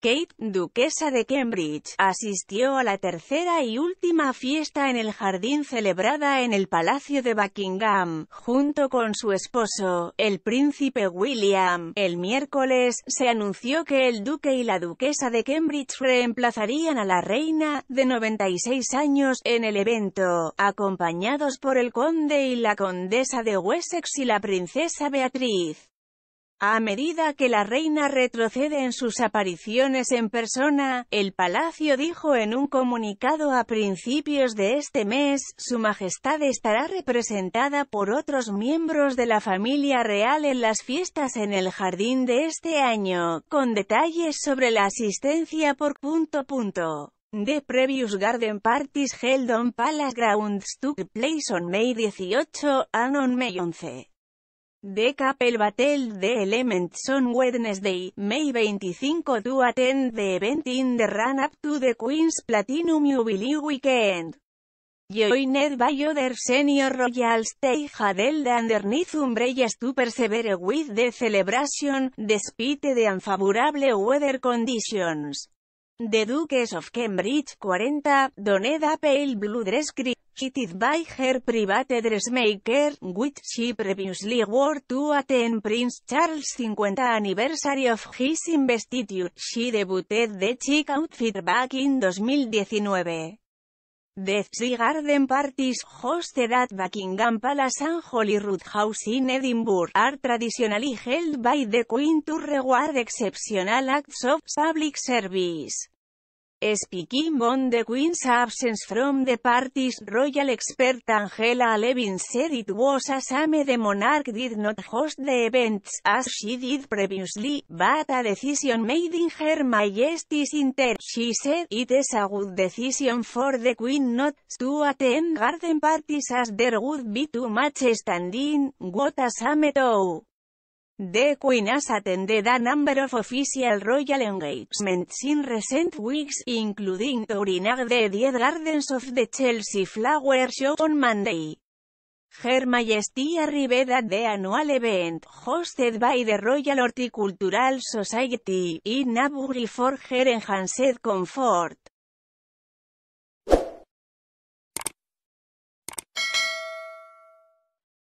Kate, duquesa de Cambridge, asistió a la tercera y última fiesta en el jardín celebrada en el Palacio de Buckingham, junto con su esposo, el príncipe William. El miércoles, se anunció que el duque y la duquesa de Cambridge reemplazarían a la reina, de 96 años, en el evento, acompañados por el conde y la condesa de Wessex y la princesa Beatriz. A medida que la reina retrocede en sus apariciones en persona, el palacio dijo en un comunicado a principios de este mes, su majestad estará representada por otros miembros de la familia real en las fiestas en el jardín de este año, con detalles sobre la asistencia por punto punto. The previous garden parties held on Palace grounds took place on May 18 and on May 11. The Capel Battle The Elements on Wednesday, May 25 to attend the event in the run-up to the Queen's Platinum Jubilee Weekend. Joined by other senior royals stay had held underneath umbrellas to persevere with the celebration, despite the unfavorable weather conditions. The Dukes of Cambridge 40, Doneda Pale Blue Dress is by her private dressmaker, which she previously wore to attend Prince Charles' 50th anniversary of his investiture. She debuted the chic outfit back in 2019. The Three Garden parties hosted at Buckingham Palace and Holyrood House in Edinburgh are traditionally held by the Queen to reward exceptional acts of public service. Speaking on the Queen's absence from the party's royal expert Angela Levin said it was a shame the monarch did not host the events, as she did previously, but a decision made in her majesty's inter She said it is a good decision for the Queen not to attend garden parties as there would be too much standing, what a same The Queen has attended a number of official royal engagements in recent weeks, including touring the Dead Gardens of the Chelsea Flower Show on Monday. Her Majesty arrived at the annual event, hosted by the Royal Horticultural Society, in Naburi for her enhanced comfort.